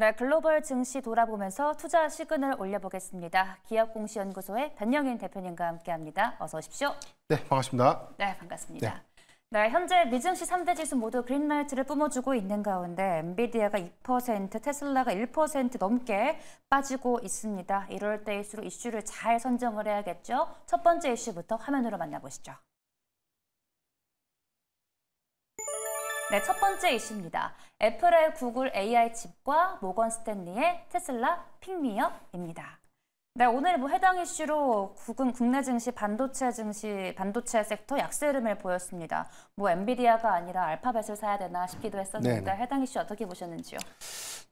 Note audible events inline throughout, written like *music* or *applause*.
네, 글로벌 증시 돌아보면서 투자 시그널 올려보겠습니다. 기업공시연구소의 변영인 대표님과 함께합니다. 어서 오십시오. 네, 반갑습니다. 네, 반갑습니다. 네. 네, 현재 미증시 3대 지수 모두 그린라이트를 뿜어주고 있는 가운데 엔비디아가 2%, 테슬라가 1% 넘게 빠지고 있습니다. 이럴 때일수록 이슈를 잘 선정을 해야겠죠. 첫 번째 이슈부터 화면으로 만나보시죠. 네, 첫 번째 이슈입니다. 애플의 구글 AI 칩과 모건 스탠리의 테슬라 핑미업입니다. 네, 오늘 뭐 해당 이슈로 국은 국내 증시, 반도체 증시, 반도체 섹터 약세 흐름을 보였습니다. 뭐 엔비디아가 아니라 알파벳을 사야 되나 싶기도 했었는데 네네. 해당 이슈 어떻게 보셨는지요?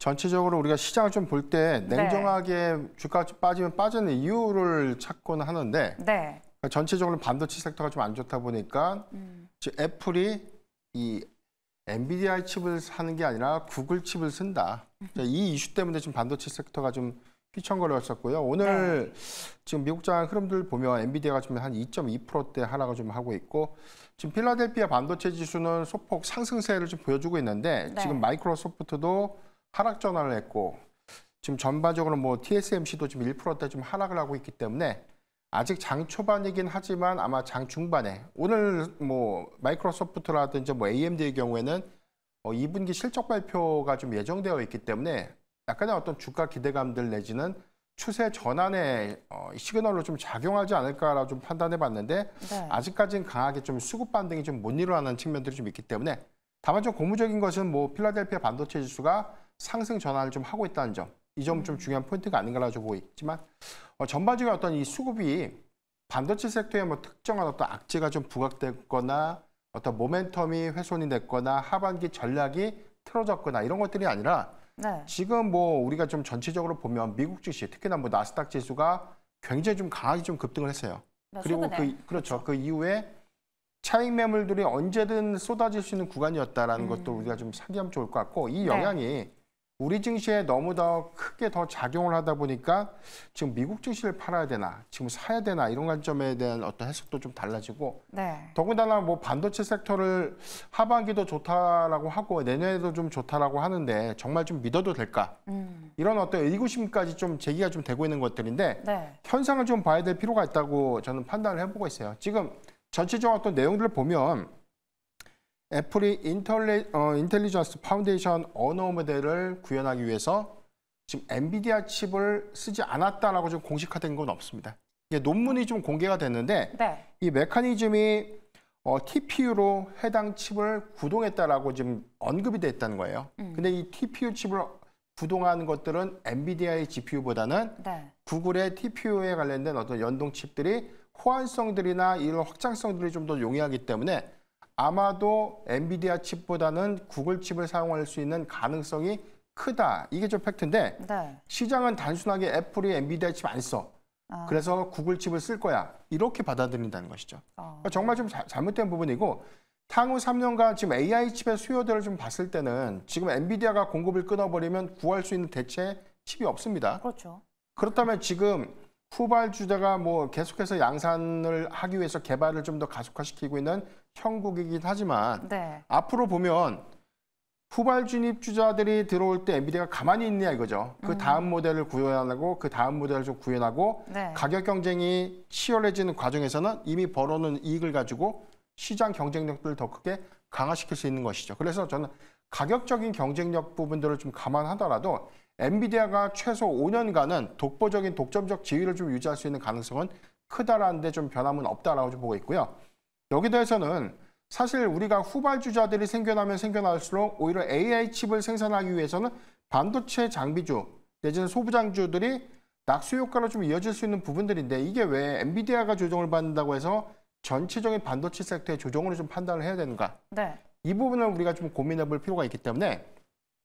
전체적으로 우리가 시장을 좀 볼때 네. 냉정하게 네. 주가 빠지면 빠지는 이유를 찾곤 하는데 네. 전체적으로 반도체 섹터가 좀 안 좋다 보니까 음. 애플이 이 엔비디아 칩을 사는 게 아니라 구글 칩을 쓴다. 이 이슈 때문에 지금 반도체 섹터가 좀 휘청거렸었고요. 오늘 네. 지금 미국 장 흐름들 보면 엔비디아가 지금 한 2.2%대 하락을 좀 하고 있고 지금 필라델피아 반도체 지수는 소폭 상승세를 좀 보여주고 있는데 네. 지금 마이크로소프트도 하락 전환을 했고 지금 전반적으로 뭐 TSMC도 지금 1%대 좀 하락을 하고 있기 때문에 아직 장 초반이긴 하지만 아마 장 중반에 오늘 뭐 마이크로소프트라든지 뭐 AMD의 경우에는 어 2분기 실적 발표가 좀 예정되어 있기 때문에 약간의 어떤 주가 기대감들 내지는 추세 전환의 어, 시그널로 좀 작용하지 않을까라고 좀 판단해 봤는데 네. 아직까지는 강하게 좀 수급 반등이 좀 못 일어나는 측면들이 좀 있기 때문에 다만 좀 고무적인 것은 뭐 필라델피아 반도체 지수가 상승 전환을 좀 하고 있다는 점 이 점은 음. 좀 중요한 포인트가 아닌가라고 보고 있지만 어, 전반적인 어떤 이 수급이 반도체 섹터에 뭐 특정한 어떤 악재가 좀 부각됐거나 어떤 모멘텀이 훼손이 됐거나 하반기 전략이 틀어졌거나 이런 것들이 아니라 네. 지금 뭐 우리가 좀 전체적으로 보면 미국 증시 특히나 뭐 나스닥 지수가 굉장히 좀 강하게 좀 급등을 했어요. 네, 그리고 그 그렇죠. 그 이후에 차익 매물들이 언제든 쏟아질 수 있는 구간이었다라는 음. 것도 우리가 좀 상기하면 좋을 것 같고 이 네. 영향이 네. 우리 증시에 너무 더 크게 더 작용을 하다 보니까 지금 미국 증시를 팔아야 되나 지금 사야 되나 이런 관점에 대한 어떤 해석도 좀 달라지고 네. 더군다나 뭐 반도체 섹터를 하반기도 좋다라고 하고 내년에도 좀 좋다라고 하는데 정말 좀 믿어도 될까 음. 이런 어떤 의구심까지 좀 제기가 좀 되고 있는 것들인데 네. 현상을 좀 봐야 될 필요가 있다고 저는 판단을 해보고 있어요 지금 전체적으로 어떤 내용들을 보면 애플이 인텔리, 어, 인텔리전스 파운데이션 언어 모델을 구현하기 위해서 지금 엔비디아 칩을 쓰지 않았다라고 지금 공식화된 건 없습니다. 이게 논문이 좀 공개가 됐는데 네. 이 메커니즘이 어, TPU로 해당 칩을 구동했다라고 지금 언급이 됐다는 거예요. 음. 근데 이 TPU 칩을 구동하는 것들은 엔비디아의 GPU보다는 네. 구글의 TPU에 관련된 어떤 연동 칩들이 호환성들이나 이런 확장성들이 좀 더 용이하기 때문에 아마도 엔비디아 칩보다는 구글 칩을 사용할 수 있는 가능성이 크다. 이게 좀 팩트인데 네. 시장은 단순하게 애플이 엔비디아 칩 안 써. 아. 그래서 구글 칩을 쓸 거야. 이렇게 받아들인다는 것이죠. 어. 정말 좀 자, 잘못된 부분이고 향후 3년간 지금 AI 칩의 수요들을 좀 봤을 때는 지금 엔비디아가 공급을 끊어버리면 구할 수 있는 대체 칩이 없습니다. 그렇죠. 그렇다면 지금 후발 주자가 뭐 계속해서 양산을 하기 위해서 개발을 좀 더 가속화시키고 있는 천국이긴 하지만 네. 앞으로 보면 후발 진입주자들이 들어올 때 엔비디아가 가만히 있냐 느 이거죠. 그 음. 다음 음. 모델을 구현하고 그 다음 모델을 좀 구현하고 네. 가격 경쟁이 치열해지는 과정에서는 이미 벌어놓은 이익을 가지고 시장 경쟁력들을 더 크게 강화시킬 수 있는 것이죠. 그래서 저는 가격적인 경쟁력 부분들을 좀 감안하더라도 엔비디아가 최소 5년간은 독보적인 독점적 지위를 좀 유지할 수 있는 가능성은 크다라는데 좀 변함은 없다라고 좀 보고 있고요. 여기 대해서는 사실 우리가 후발주자들이 생겨나면 생겨날수록 오히려 AI 칩을 생산하기 위해서는 반도체 장비주 내지는 소부장주들이 낙수 효과로 좀 이어질 수 있는 부분들인데 이게 왜 엔비디아가 조정을 받는다고 해서 전체적인 반도체 섹터의 조정으로 좀 판단을 해야 되는가? 네. 이 부분을 우리가 좀 고민해 볼 필요가 있기 때문에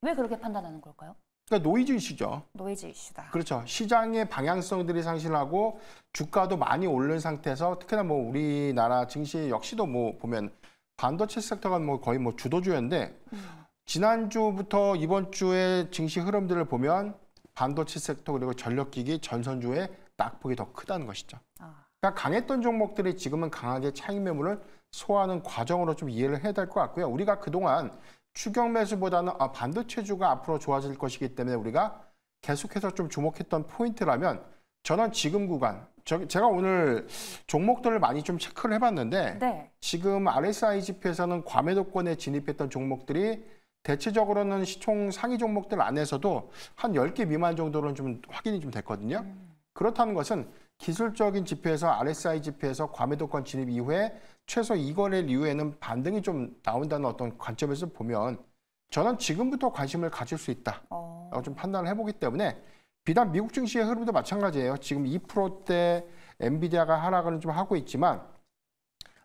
왜 그렇게 판단하는 걸까요? 그러니까 노이즈 이슈죠. 노이즈 이슈다. 그렇죠. 시장의 방향성들이 상실하고 주가도 많이 오른 상태에서 특히나 뭐 우리나라 증시 역시도 뭐 보면 반도체 섹터가 뭐 거의 뭐 주도주였는데 음. 지난주부터 이번 주에 증시 흐름들을 보면 반도체 섹터 그리고 전력기기 전선주의 낙폭이 더 크다는 것이죠. 아. 그러니까 강했던 종목들이 지금은 강하게 차익 매물을 소화하는 과정으로 좀 이해를 해야 될 것 같고요. 우리가 그동안 추경 매수보다는 아, 반도체주가 앞으로 좋아질 것이기 때문에 우리가 계속해서 좀 주목했던 포인트라면 저는 지금 구간 저, 제가 오늘 종목들을 많이 좀 체크를 해봤는데 네. 지금 RSI 지표에서는 과매도권에 진입했던 종목들이 대체적으로는 시총 상위 종목들 안에서도 한 10개 미만 정도로는 좀 확인이 좀 됐거든요. 음. 그렇다는 것은 기술적인 지표에서 RSI 지표에서 과매도권 진입 이후에 최소 2거래일 이후에는 반등이 좀 나온다는 어떤 관점에서 보면 저는 지금부터 관심을 가질 수 있다라고 어... 좀 판단을 해보기 때문에 비단 미국 증시의 흐름도 마찬가지예요. 지금 2%대 엔비디아가 하락을 좀 하고 있지만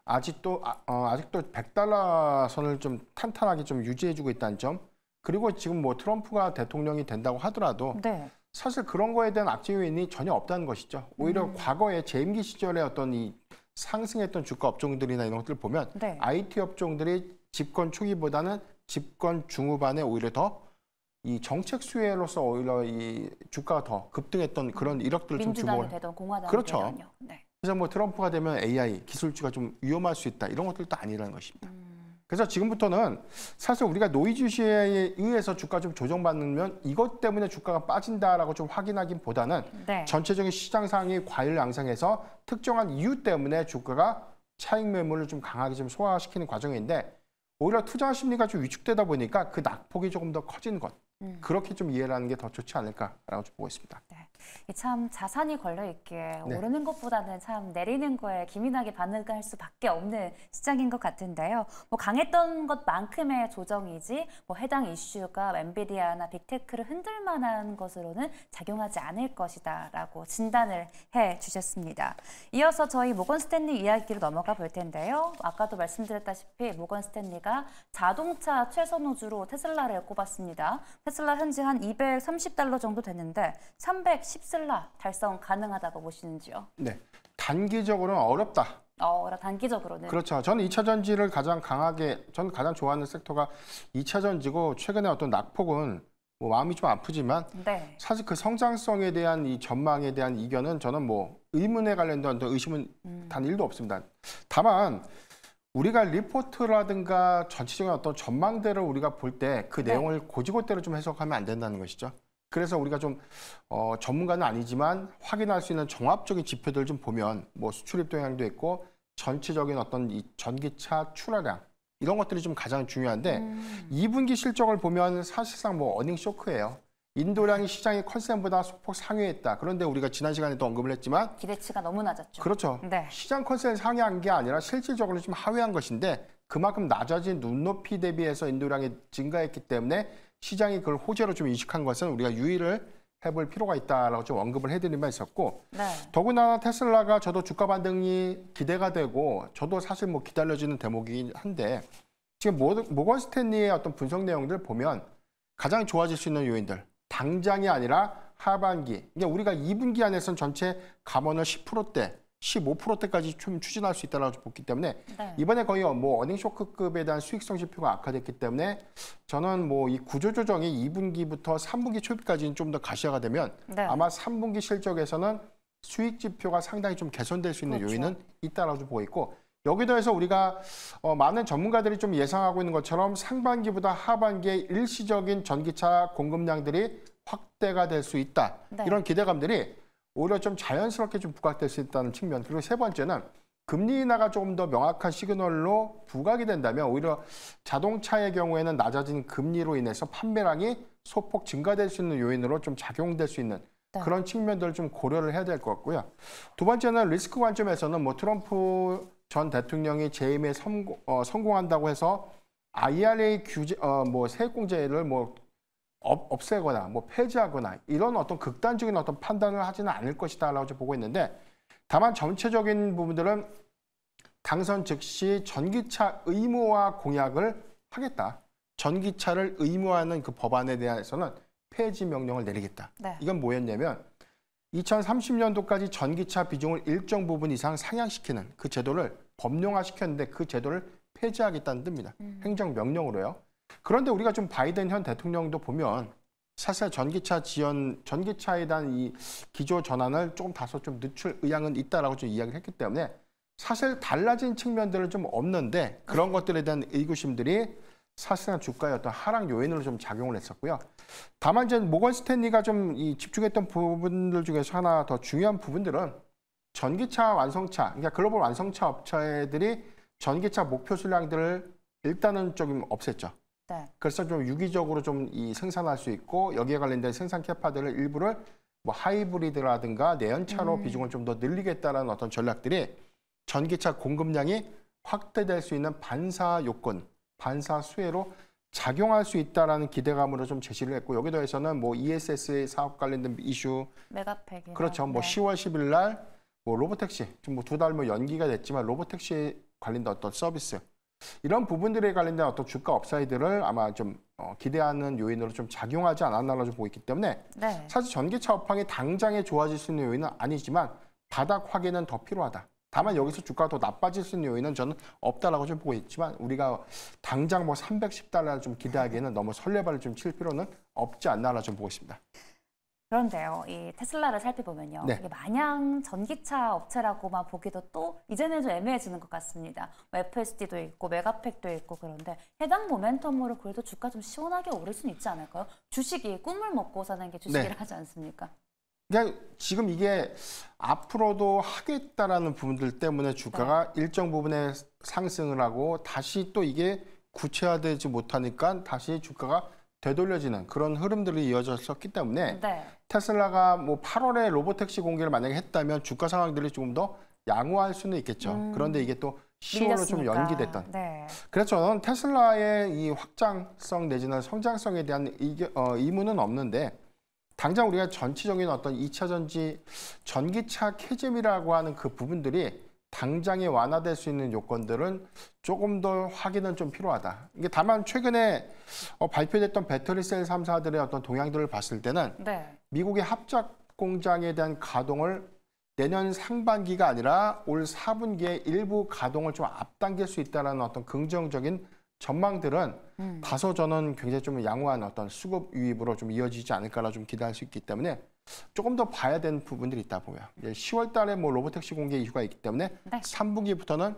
아직도 아, 어, 직도 100달러 선을 좀 탄탄하게 좀 유지해주고 있다는 점 그리고 지금 뭐 트럼프가 대통령이 된다고 하더라도 네. 사실 그런 거에 대한 악재 요인이 전혀 없다는 것이죠. 오히려 음. 과거에 재임기 시절에 어떤 이 상승했던 주가 업종들이나 이런 것들을 보면 네. IT 업종들이 집권 초기보다는 집권 중후반에 오히려 더 이 정책 수혜로서 오히려 이 주가가 더 급등했던 그런 이력들을 좀 주목을 되던 공화당 그렇죠. 되던요. 네. 그래서 뭐 트럼프가 되면 AI 기술주가 좀 위험할 수 있다 이런 것들도 아니라는 것입니다. 음. 그래서 지금부터는 사실 우리가 노이즈시에 의해서 주가 좀 조정받으면 이것 때문에 주가가 빠진다라고 좀 확인하기보다는 네. 전체적인 시장 상황이 과열 양상에서 특정한 이유 때문에 주가가 차익 매물을 좀 강하게 좀 소화시키는 과정인데 오히려 투자 심리가 좀 위축되다 보니까 그 낙폭이 조금 더 커진 것 음. 그렇게 좀 이해를 하는 게 더 좋지 않을까라고 좀 보고 있습니다. 네. 참 자산이 걸려있기에 네. 오르는 것보다는 참 내리는 거에 기민하게 반응할 수밖에 없는 시장인 것 같은데요. 뭐 강했던 것만큼의 조정이지 뭐 해당 이슈가 엔비디아나 빅테크를 흔들 만한 것으로는 작용하지 않을 것이다 라고 진단을 해 주셨습니다. 이어서 저희 모건 스탠리 이야기로 넘어가 볼 텐데요. 아까도 말씀드렸다시피 모건 스탠리가 자동차 최선호주로 테슬라를 꼽았습니다. 테슬라 현재 한 230달러 정도 되는데 310 십0슬라 달성 가능하다고 보시는지요? 네, 단기적으로는 어렵다. 어, 단기적으로는. 그렇죠. 저는 이차 전지를 가장 강하게, 저는 가장 좋아하는 섹터가 이차 전지고 최근에 어떤 낙폭은 뭐 마음이 좀 아프지만 네. 사실 그 성장성에 대한 이 전망에 대한 이견은 저는 뭐 의문에 관련된 의심은 음. 단 1도 없습니다. 다만 우리가 리포트라든가 전체적인 어떤 전망대를 우리가 볼 때그 네. 내용을 네. 고지고대로 좀 해석하면 안 된다는 것이죠. 그래서 우리가 좀 어, 전문가는 아니지만 확인할 수 있는 종합적인 지표들 좀 보면 뭐 수출입 동향도 있고 전체적인 어떤 이 전기차 출하량 이런 것들이 좀 가장 중요한데 음. 2분기 실적을 보면 사실상 뭐 어닝 쇼크예요. 인도량이 시장의 컨셉보다 소폭 상회했다. 그런데 우리가 지난 시간에도 언급을 했지만 기대치가 너무 낮았죠. 그렇죠. 네. 시장 컨셉 상회한 게 아니라 실질적으로 좀 하회한 것인데 그만큼 낮아진 눈높이 대비해서 인도량이 증가했기 때문에 시장이 그걸 호재로 좀 인식한 것은 우리가 유의를 해볼 필요가 있다라고 좀 언급을 해드린 바 있었고 네. 더구나 테슬라가 저도 주가 반등이 기대가 되고 저도 사실 뭐 기다려지는 대목이긴 한데 지금 모건 스탠리의 어떤 분석 내용들 보면 가장 좋아질 수 있는 요인들 당장이 아니라 하반기 그러니까 우리가 2분기 안에선 전체 감원을 10%대 15%대까지 좀 추진할 수 있다라고 보기 때문에 네. 이번에 거의 뭐 어닝 쇼크급에 대한 수익성 지표가 악화됐기 때문에 저는 뭐 이 구조 조정이 2분기부터 3분기 초입까지는 좀 더 가시화가 되면 네. 아마 3분기 실적에서는 수익 지표가 상당히 좀 개선될 수 있는 그렇죠. 요인은 있다라고 보고 있고 여기 도해서 우리가 어, 많은 전문가들이 좀 예상하고 있는 것처럼 상반기보다 하반기에 일시적인 전기차 공급량들이 확대가 될 수 있다 네. 이런 기대감들이 오히려 좀 자연스럽게 좀 부각될 수 있다는 측면. 그리고 세 번째는 금리 인하가 조금 더 명확한 시그널로 부각이 된다면 오히려 자동차의 경우에는 낮아진 금리로 인해서 판매량이 소폭 증가될 수 있는 요인으로 좀 작용될 수 있는 네. 그런 측면들을 좀 고려를 해야 될 것 같고요. 두 번째는 리스크 관점에서는 뭐 트럼프 전 대통령이 재임에 성공, 어, 성공한다고 해서 IRA 규제, 어, 뭐 세액공제를 뭐 없애거나 뭐 폐지하거나 이런 어떤 극단적인 어떤 판단을 하지는 않을 것이다라고 보고 있는데 다만 전체적인 부분들은 당선 즉시 전기차 의무화 공약을 하겠다. 전기차를 의무화하는 그 법안에 대해서는 폐지 명령을 내리겠다. 네. 이건 뭐였냐면 2030년도까지 전기차 비중을 일정 부분 이상 상향시키는 그 제도를 법령화시켰는데 그 제도를 폐지하겠다는 뜻입니다. 음. 행정명령으로요. 그런데 우리가 좀 바이든 현 대통령도 보면 사실 전기차 지연, 전기차에 대한 이 기조 전환을 조금 다소 좀 늦출 의향은 있다라고 좀 이야기를 했기 때문에 사실 달라진 측면들은 좀 없는데 그런 것들에 대한 의구심들이 사실상 주가의 어떤 하락 요인으로 좀 작용을 했었고요. 다만 이제 모건 스탠리가 좀 이 집중했던 부분들 중에서 하나 더 중요한 부분들은 전기차 완성차, 그러니까 글로벌 완성차 업체들이 전기차 목표 수량들을 일단은 조금 없앴죠. 네. 그래서 좀 유기적으로 좀 이 생산할 수 있고 여기에 관련된 생산 캐파들을 일부를 뭐 하이브리드라든가 내연차로 음. 비중을 좀 더 늘리겠다라는 어떤 전략들이 전기차 공급량이 확대될 수 있는 반사 요건, 반사 수혜로 작용할 수 있다라는 기대감으로 좀 제시를 했고 여기 더해서는 뭐 ESS 사업 관련된 이슈, 메가팩 그렇죠. 뭐 네. 10월 10일 날 뭐 로보택시, 지금 뭐두달뭐 뭐 연기가 됐지만 로보택시 관련된 어떤 서비스 이런 부분들에 관련된 어떤 주가 업사이드를 아마 좀 어, 기대하는 요인으로 좀 작용하지 않았나라좀 보이기 때문에 네. 사실 전기차 업황이 당장에 좋아질 수 있는 요인은 아니지만 바닥 확인은 더 필요하다. 다만 여기서 주가가 더 나빠질 수 있는 요인은 저는 없다라고 좀 보고 있지만 우리가 당장 뭐 310달러 좀 기대하기에는 너무 설레발을 좀 칠 필요는 없지 않나라 좀 보고 있습니다. 그런데요, 이 테슬라를 살펴보면요, 네. 이게 마냥 전기차 업체라고만 보기도 또 이제는 좀 애매해지는 것 같습니다. 뭐 FSD도 있고 메가팩도 있고 그런데 해당 모멘텀으로 그래도 주가 좀 시원하게 오를 수는 있지 않을까요? 주식이 꿈을 먹고 사는 게 주식이라 네. 하지 않습니까? 그냥 지금 이게 앞으로도 하겠다라는 부분들 때문에 주가가 네. 일정 부분에 상승을 하고 다시 또 이게 구체화되지 못하니까 다시 주가가 되돌려지는 그런 흐름들이 이어졌었기 때문에 네. 테슬라가 뭐 8월에 로보택시 공개를 만약에 했다면 주가 상황들이 조금 더 양호할 수는 있겠죠. 음, 그런데 이게 또 10월로 좀 연기됐던. 네. 그래서 저는 테슬라의 이 확장성 내지는 성장성에 대한 이겨, 어, 의문은 없는데 당장 우리가 전체적인 어떤 이차 전지 전기차 캐짐이라고 하는 그 부분들이 당장에 완화될 수 있는 요건들은 조금 더 확인은 좀 필요하다. 이게 다만 최근에 어, 발표됐던 배터리셀 3사들의 어떤 동향들을 봤을 때는 네. 미국의 합작 공장에 대한 가동을 내년 상반기가 아니라 올 4분기에 일부 가동을 좀 앞당길 수 있다는 어떤 긍정적인 전망들은 음. 다소 저는 굉장히 좀 양호한 어떤 수급 유입으로 좀 이어지지 않을까라 좀 기대할 수 있기 때문에 조금 더 봐야 되는 부분들이 있다 보면 10월 달에 뭐 로보택시 공개 이유가 있기 때문에 네. 3분기부터는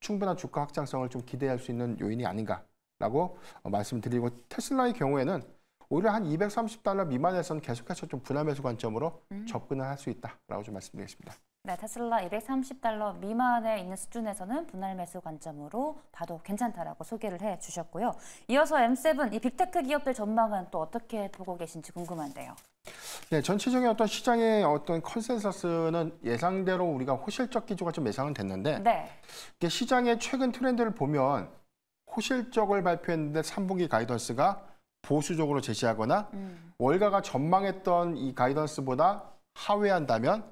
충분한 주가 확장성을 좀 기대할 수 있는 요인이 아닌가라고 어, 말씀드리고 테슬라의 경우에는 오히려 한 230달러 미만에서는 계속해서 좀 분할 매수 관점으로 음. 접근을 할 수 있다라고 좀 말씀드리겠습니다. 네, 테슬라 230달러 미만에 있는 수준에서는 분할 매수 관점으로 봐도 괜찮다라고 소개를 해 주셨고요. 이어서 M7, 이 빅테크 기업들 전망은 또 어떻게 보고 계신지 궁금한데요. 네, 전체적인 어떤 시장의 어떤 컨센서스는 예상대로 우리가 호실적 기조가 좀 예상은 됐는데 네. 시장의 최근 트렌드를 보면 호실적을 발표했는데 3분기 가이던스가 보수적으로 제시하거나 음. 월가가 전망했던 이 가이던스보다 하회한다면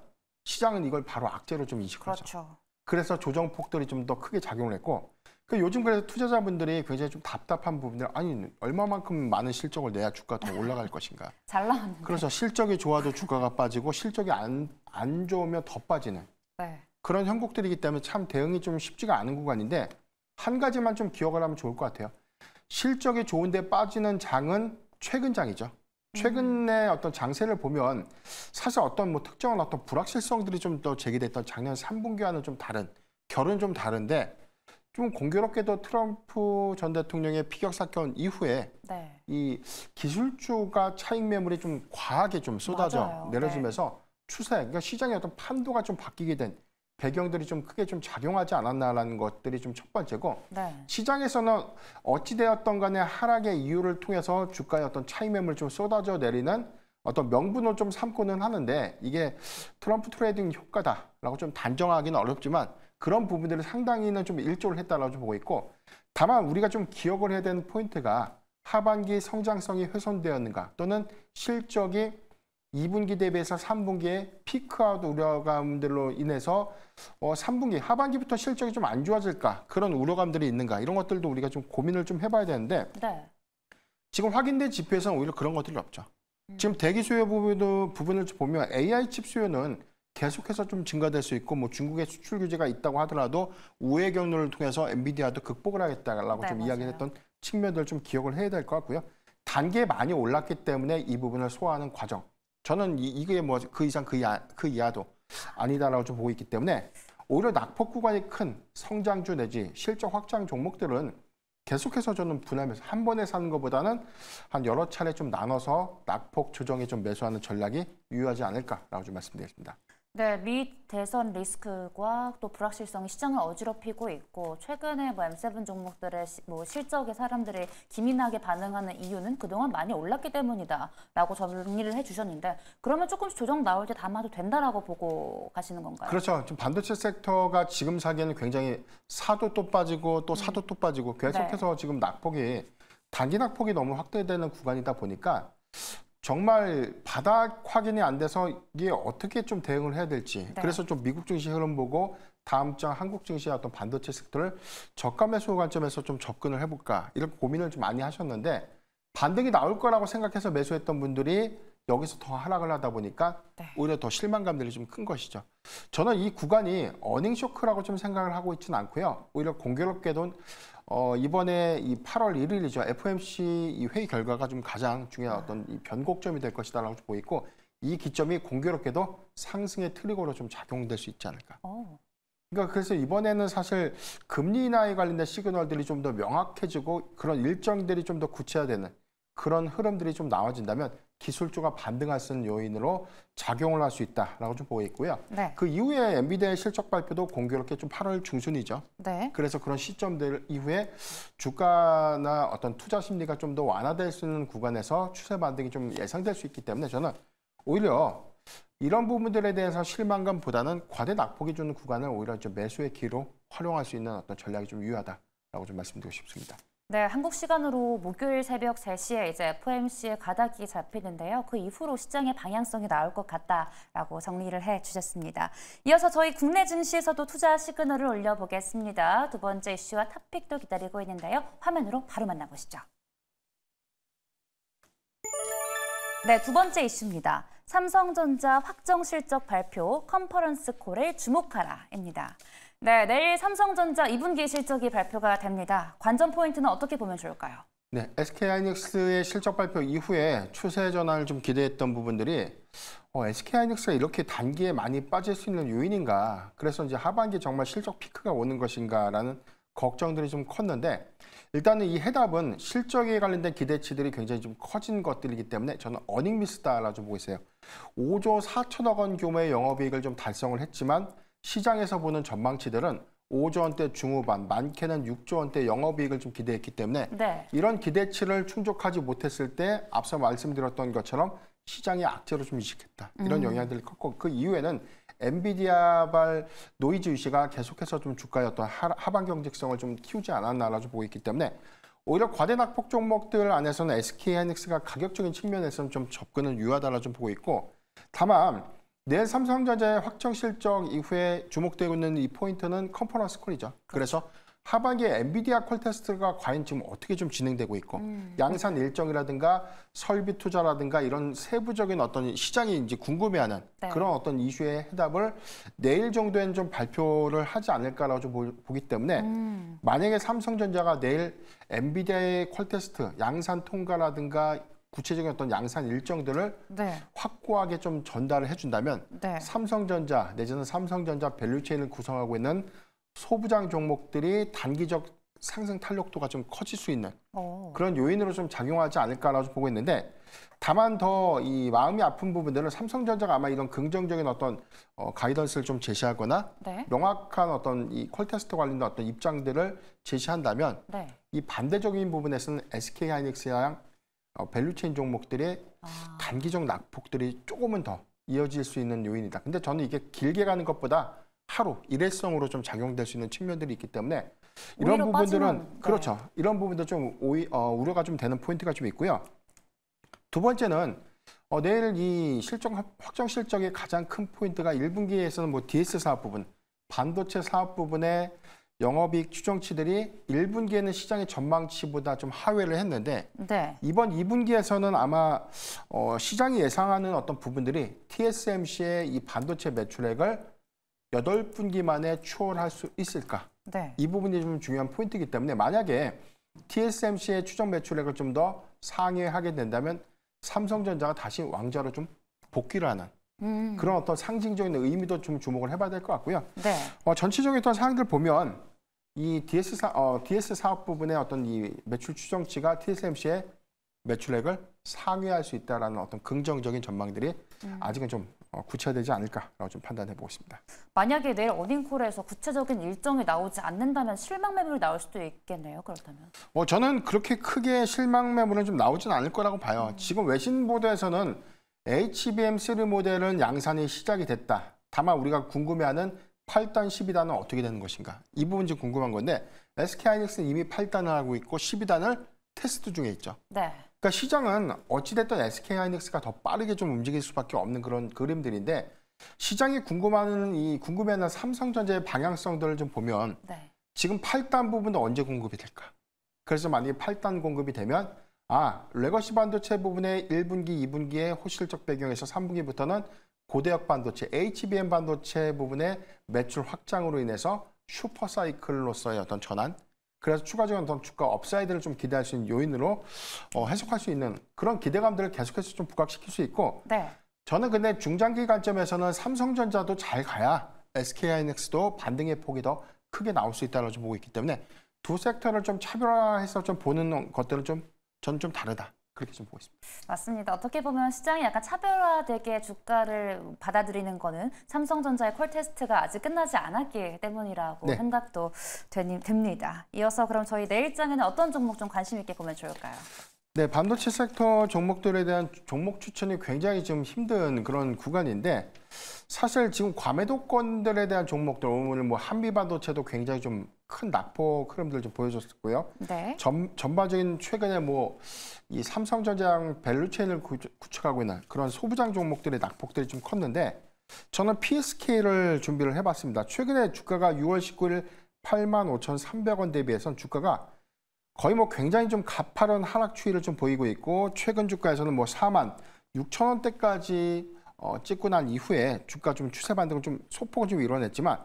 시장은 이걸 바로 악재로 좀 인식하죠. 그렇죠. 그래서 조정폭들이 좀 더 크게 작용을 했고 그 요즘 그래서 투자자분들이 굉장히 좀 답답한 부분들 아니 얼마만큼 많은 실적을 내야 주가 더 올라갈 *laughs* 것인가 잘 나왔는데 그래서 실적이 좋아도 주가가 빠지고 실적이 안, 안 좋으면 더 빠지는 네. 그런 형국들이기 때문에 참 대응이 좀 쉽지가 않은 구간인데 한 가지만 좀 기억을 하면 좋을 것 같아요 실적이 좋은데 빠지는 장은 최근 장이죠 음. 최근에 음. 어떤 장세를 보면 사실 어떤 뭐 특정한 어떤 불확실성들이 좀 더 제기됐던 작년 3분기와는 좀 다른 결은 좀 다른데 좀 공교롭게도 트럼프 전 대통령의 피격 사건 이후에 네. 이 기술주가 차익 매물이 좀 과하게 좀 쏟아져 맞아요. 네. 내려지면서 네. 추세, 그러니까 시장의 어떤 판도가 좀 바뀌게 된 배경들이 좀 크게 좀 작용하지 않았나라는 것들이 좀 첫 번째고 네. 시장에서는 어찌되었던 간에 하락의 이유를 통해서 주가의 어떤 차이 매을좀 쏟아져 내리는 어떤 명분을 좀 삼고는 하는데 이게 트럼프 트레이딩 효과다라고 좀 단정하기는 어렵지만 그런 부분들을 상당히는 좀 일조를 했다라고 좀 보고 있고 다만 우리가 좀 기억을 해야 되는 포인트가 하반기 성장성이 훼손되었는가 또는 실적이 2분기 대비해서 3분기에 피크아웃 우려감들로 인해서 어 3분기 하반기부터 실적이 좀 안 좋아질까 그런 우려감들이 있는가 이런 것들도 우리가 좀 고민을 좀 해봐야 되는데 네. 지금 확인된 지표에서는 오히려 그런 것들이 없죠. 음. 지금 대기 수요 부분도, 부분을 보면 AI 칩 수요는 계속해서 좀 증가될 수 있고 뭐 중국의 수출 규제가 있다고 하더라도 우회 경로를 통해서 엔비디아도 극복을 하겠다라고 네, 좀 이야기했던 측면들을 좀 기억을 해야 될 것 같고요. 단계 많이 올랐기 때문에 이 부분을 소화하는 과정 저는 이, 게뭐 그 이상 그, 이하, 그 이하도 아니다라고 좀 보고 있기 때문에 오히려 낙폭 구간이 큰 성장주 내지 실적 확장 종목들은 계속해서 저는 분할해서 한 번에 사는 것보다는 한 여러 차례 좀 나눠서 낙폭 조정에 좀 매수하는 전략이 유효하지 않을까라고 좀 말씀드리겠습니다. 네, 미 대선 리스크와 또 불확실성이 시장을 어지럽히고 있고 최근에 뭐 M7 종목들의 시, 뭐 실적에 사람들이 기민하게 반응하는 이유는 그동안 많이 올랐기 때문이다라고 정리를 해주셨는데 그러면 조금씩 조정 나올 때 담아도 된다라고 보고 가시는 건가요? 그렇죠. 지금 반도체 섹터가 지금 사기에는 굉장히 사도 또 빠지고 또 음. 사도 음. 또 빠지고 계속해서 네. 지금 낙폭이 단기 낙폭이 너무 확대되는 구간이다 보니까 정말 바닥 확인이 안 돼서 이게 어떻게 좀 대응을 해야 될지 네. 그래서 좀 미국 증시 흐름 보고 다음 장 한국 증시의 어떤 반도체 섹터를 저가 매수 관점에서 좀 접근을 해볼까 이런 고민을 좀 많이 하셨는데 반등이 나올 거라고 생각해서 매수했던 분들이 여기서 더 하락을 하다 보니까 네. 오히려 더 실망감들이 좀 큰 것이죠. 저는 이 구간이 어닝 쇼크라고 좀 생각을 하고 있지는 않고요. 오히려 공교롭게도 어, 이번에 이 8월 1일이죠. FOMC 이 회의 결과가 좀 가장 중요한 네. 어떤 이 변곡점이 될 것이다라고 보이고이 기점이 공교롭게도 상승의 트리거로 좀 작용될 수 있지 않을까. 오. 어. 그러니까 그래서 이번에는 사실 금리 인하에 관련된 시그널들이 좀 더 명확해지고 그런 일정들이 좀 더 구체화되는 그런 흐름들이 좀 나와진다면 기술주가 반등할 수 있는 요인으로 작용을 할 수 있다라고 좀 보고 있고요. 네. 그 이후에 엔비디아의 실적 발표도 공교롭게 좀 8월 중순이죠. 네. 그래서 그런 시점들 이후에 주가나 어떤 투자 심리가 좀 더 완화될 수 있는 구간에서 추세 반등이 좀 예상될 수 있기 때문에 저는 오히려 이런 부분들에 대해서 실망감보다는 과대 낙폭이 주는 구간을 오히려 좀 매수의 기로 활용할 수 있는 어떤 전략이 좀 유효하다라고 좀 말씀드리고 싶습니다. 네, 한국 시간으로 목요일 새벽 3시에 이제 FOMC의 가닥이 잡히는데요. 그 이후로 시장의 방향성이 나올 것 같다라고 정리를 해 주셨습니다. 이어서 저희 국내 증시에서도 투자 시그널을 올려보겠습니다. 두 번째 이슈와 탑픽도 기다리고 있는데요. 화면으로 바로 만나보시죠. 네, 두 번째 이슈입니다. 삼성전자 확정 실적 발표 컨퍼런스 콜을 주목하라입니다. 네, 내일 삼성전자 2분기 실적이 발표가 됩니다. 관전 포인트는 어떻게 보면 좋을까요? 네, SK 하이닉스의 실적 발표 이후에 추세 전환을 좀 기대했던 부분들이 어, SK 하이닉스가 이렇게 단기에 많이 빠질 수 있는 요인인가? 그래서 이제 하반기 정말 실적 피크가 오는 것인가라는 걱정들이 좀 컸는데 일단은 이 해답은 실적에 관련된 기대치들이 굉장히 좀 커진 것들이기 때문에 저는 어닝 미스다라고 보고 있어요. 5조 4천억 원 규모의 영업이익을 좀 달성을 했지만 시장에서 보는 전망치들은 5조 원대 중후반, 많게는 6조 원대 영업이익을 좀 기대했기 때문에 네. 이런 기대치를 충족하지 못했을 때 앞서 말씀드렸던 것처럼 시장이 악재로 좀 이식했다. 이런 음. 영향들이 컸고 그 이후에는 엔비디아발 노이즈 유시가 계속해서 좀 주가의 어떤 하반 경직성을 좀 키우지 않았나라고 보고 있기 때문에 오히려 과대 낙폭 종목들 안에서는 SK하이닉스가 가격적인 측면에서는 좀접근을유하다라고좀 보고 있고 다만 내일 삼성전자의 확정 실적 이후에 주목되고 있는 이 포인트는 컴퍼런스 콜이죠. 그렇죠. 그래서 하반기 엔비디아 콜 테스트가 과연 지금 어떻게 좀 진행되고 있고 음. 양산 일정이라든가 설비 투자라든가 이런 세부적인 어떤 시장이 이제 궁금해하는 네. 그런 어떤 이슈의 해답을 내일 정도에는 좀 발표를 하지 않을까라고 좀 보기 때문에 음. 만약에 삼성전자가 내일 엔비디아의 콜 테스트 양산 통과라든가 구체적인 어떤 양산 일정들을 네. 확고하게 좀 전달을 해준다면 네. 삼성전자 내지는 삼성전자 밸류체인을 구성하고 있는 소부장 종목들이 단기적 상승 탄력도가 좀 커질 수 있는 오. 어. 그런 요인으로 좀 작용하지 않을까라고 보고 있는데 다만 더 이 마음이 아픈 부분들은 삼성전자가 아마 이런 긍정적인 어떤 어, 가이던스를 좀 제시하거나 네. 명확한 어떤 이 콜테스트 관련된 어떤 입장들을 제시한다면 네. 이 반대적인 부분에서는 SK하이닉스랑 밸류체인 어, 종목들의 아. 단기적 낙폭들이 조금은 더 이어질 수 있는 요인이다. 근데 저는 이게 길게 가는 것보다 하루 일회성으로 좀 작용될 수 있는 측면들이 있기 때문에 이런 부분들은 빠지는, 네. 그렇죠. 네. 이런 부분도 좀 오이, 어, 우려가 좀 되는 포인트가 좀 있고요. 두 번째는 어, 내일 이 실적 확정 실적의 가장 큰 포인트가 1분기에서는 뭐 DS 사업 부분, 반도체 사업 부분에 영업이익 추정치들이 1분기에는 시장의 전망치보다 좀 하회를 했는데 네. 이번 2분기에서는 아마 어, 시장이 예상하는 어떤 부분들이 TSMC의 이 반도체 매출액을 8분기 만에 추월할 수 있을까? 네. 이 부분이 좀 중요한 포인트이기 때문에 만약에 TSMC의 추정 매출액을 좀 더 상회하게 된다면 삼성전자가 다시 왕자로 좀 복귀를 하는 음. 그런 어떤 상징적인 의미도 좀 주목을 해봐야 될 것 같고요. 네. 어, 전체적인 어떤 사항들 보면 이 DS 사, 어, DS 사업 부분의 어떤 이 매출 추정치가 TSMC의 매출액을 상회할 수 있다라는 어떤 긍정적인 전망들이 음. 아직은 좀 어, 구체화되지 않을까라고 좀 판단해 보겠습니다. 만약에 내일 어닝콜에서 구체적인 일정이 나오지 않는다면 실망 매물이 나올 수도 있겠네요. 그렇다면? 어, 저는 그렇게 크게 실망 매물은 좀 나오진 않을 거라고 봐요. 음. 지금 외신 보도에서는 HBM3 모델은 양산이 시작이 됐다. 다만 우리가 궁금해하는 8단, 12단은 어떻게 되는 것인가? 이 부분 좀 궁금한 건데 SK 하이닉스는 이미 8단을 하고 있고 12단을 테스트 중에 있죠. 네. 그러니까 시장은 어찌됐든 SK 하이닉스가 더 빠르게 좀 움직일 수밖에 없는 그런 그림들인데 시장이 궁금하는 이 궁금해하는 삼성전자의 방향성들을 좀 보면 네. 지금 8단 부분도 언제 공급이 될까? 그래서 만약에 8단 공급이 되면 아 레거시 반도체 부분의 1분기, 2분기의 호실적 배경에서 3분기부터는 고대역 반도체, HBM 반도체 부분의 매출 확장으로 인해서 슈퍼사이클로서의 어떤 전환, 그래서 추가적인 어떤 주가 업사이드를 좀 기대할 수 있는 요인으로 어, 해석할 수 있는 그런 기대감들을 계속해서 좀 부각시킬 수 있고 네. 저는 근데 중장기 관점에서는 삼성전자도 잘 가야 SK하이닉스도 반등의 폭이 더 크게 나올 수 있다고 좀 보고 있기 때문에 두 섹터를 좀 차별화해서 좀 보는 것들은 좀 저는 좀 다르다. 그렇게 좀 보고 있습니다. 맞습니다. 어떻게 보면 시장이 약간 차별화되게 주가를 받아들이는 거는 삼성전자의 콜 테스트가 아직 끝나지 않았기 때문이라고 네. 생각도 되니, 됩니다. 이어서 그럼 저희 내일장에는 어떤 종목 좀 관심 있게 보면 좋을까요? 네, 반도체 섹터 종목들에 대한 종목 추천이 굉장히 좀 힘든 그런 구간인데 사실 지금 과매도권들에 대한 종목들 오늘 뭐 한미반도체도 굉장히 좀 큰 낙폭 흐름들 좀 보여줬었고요. 네. 전, 전반적인 최근에 뭐 이 삼성전자랑 밸류체인을 구축하고 있는 그런 소부장 종목들의 낙폭들이 좀 컸는데 저는 PSK를 준비를 해봤습니다. 최근에 주가가 6월 19일 85,300원 대비해서 주가가 거의 뭐 굉장히 좀 가파른 하락 추이를 좀 보이고 있고 최근 주가에서는 뭐 4만 6천 원대까지 어, 찍고 난 이후에 주가 좀 추세 반등을 좀 소폭은 좀 이뤄냈지만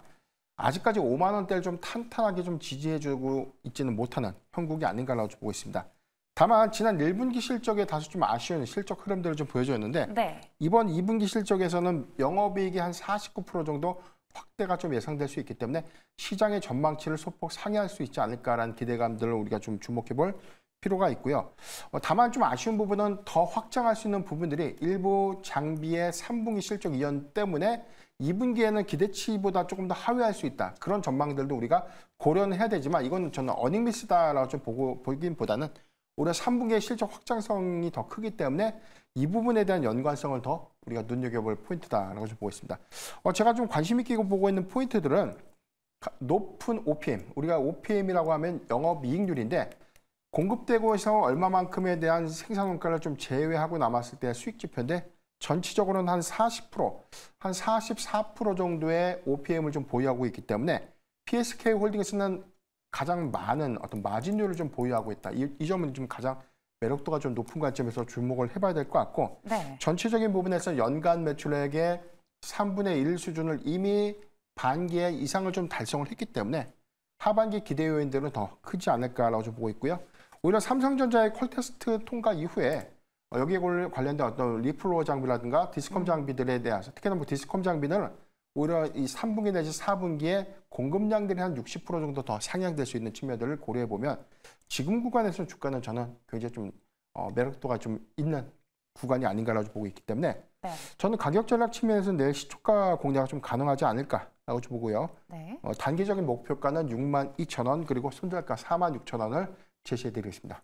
아직까지 5만 원대를 좀 탄탄하게 좀 지지해주고 있지는 못하는 형국이 아닌가라고 보고 있습니다. 다만 지난 1분기 실적에 다소 좀 아쉬운 실적 흐름들을 좀 보여줬는데 네. 이번 2분기 실적에서는 영업이익이 한 49% 정도 확대가 좀 예상될 수 있기 때문에 시장의 전망치를 소폭 상회할 수 있지 않을까라는 기대감들을 우리가 좀 주목해 볼 필요가 있고요. 어, 다만 좀 아쉬운 부분은 더 확장할 수 있는 부분들이 일부 장비의 3분기 실적 이연 때문에 2분기에는 기대치보다 조금 더 하회할 수 있다. 그런 전망들도 우리가 고려는 해야 되지만 이건 저는 어닝미스다라고 좀 보고 보기보다는 올해 3분기의 실적 확장성이 더 크기 때문에 이 부분에 대한 연관성을 더 우리가 눈여겨볼 포인트다라고것보겠습니다 어, 제가 좀 관심 있게 보고 있는 포인트들은 높은 OPM, 우리가 OPM이라고 하면 영업이익률인데 공급되고서 얼마만큼에 대한 생산원가를 좀 제외하고 남았을 때 수익 지표인데 전체적으로는 한 40%, 한 44% 정도의 OPM을 좀 보유하고 있기 때문에 PSK 홀딩에서는 가장 많은 어떤 마진율을 좀 보유하고 있다. 이, 이 점은 좀 가장 매력도가 좀 높은 관점에서 주목을 해봐야 될 것 같고 네. 전체적인 부분에서 연간 매출액의 3분의 1 수준을 이미 반기에 이상을 좀 달성을 했기 때문에 하반기 기대 요인들은 더 크지 않을까라고 좀 보고 있고요. 오히려 삼성전자의 콜테스트 통과 이후에 어, 여기에 관련된 어떤 리플로 어 장비라든가 디스컴 음. 장비들에 대해서 특히나 뭐 디스컴 장비는 오히려 이 3분기 내지 4분기에 공급량들이 한 60% 정도 더 상향될 수 있는 측면들을 고려해 보면 지금 구간에서 주가는 저는 굉장히 좀 어, 매력도가 좀 있는 구간이 아닌가라고 보고 있기 때문에 네. 저는 가격 전략 측면에서 는 내일 시초가 공략이 좀 가능하지 않을까라고 보고요. 네. 어, 단기적인 목표가는 6만 2천 원 그리고 손절가 4만 6천 원을 제시해 드리겠습니다.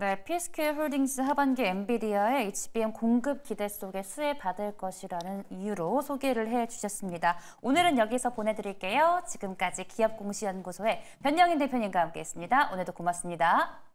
네, 피스케 홀딩스 하반기 엔비디아의 HBM 공급 기대 속에 수혜받을 것이라는 이유로 소개를 해주셨습니다. 오늘은 여기서 보내드릴게요. 지금까지 기업공시연구소의 변영인 대표님과 함께했습니다. 오늘도 고맙습니다.